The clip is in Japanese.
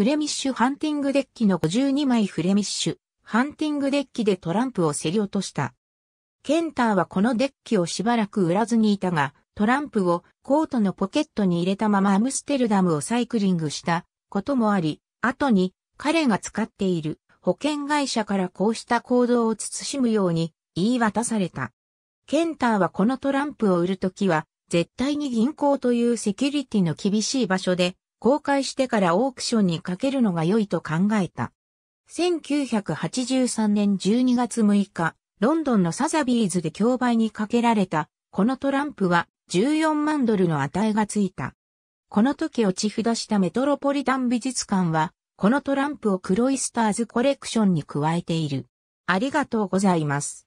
フレミッシュハンティングデッキの52枚フレミッシュハンティングデッキでトランプを競り落とした。ケンターはこのデッキをしばらく売らずにいたが、トランプをコートのポケットに入れたままアムステルダムをサイクリングしたこともあり、後に彼が使っている保険会社からこうした行動を慎むように言い渡された。ケンターはこのトランプを売るときは、絶対に銀行というセキュリティの厳しい場所で公開してからオークションにかけるのが良いと考えた。1983年12月6日、ロンドンのサザビーズで競売にかけられた、このトランプは14万ドルの値がついた。この時落ち札したメトロポリタン美術館は、このトランプをクロイスターズコレクションに加えている。ありがとうございます。